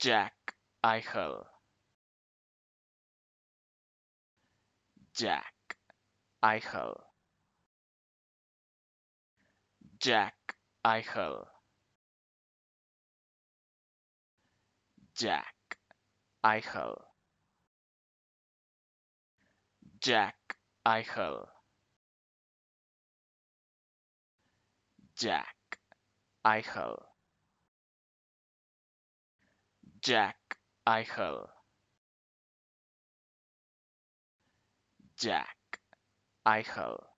Jack Eichel Jack Eichel Jack Eichel Jack Eichel Jack Eichel Jack Eichel Jack Eichel. Jack Eichel.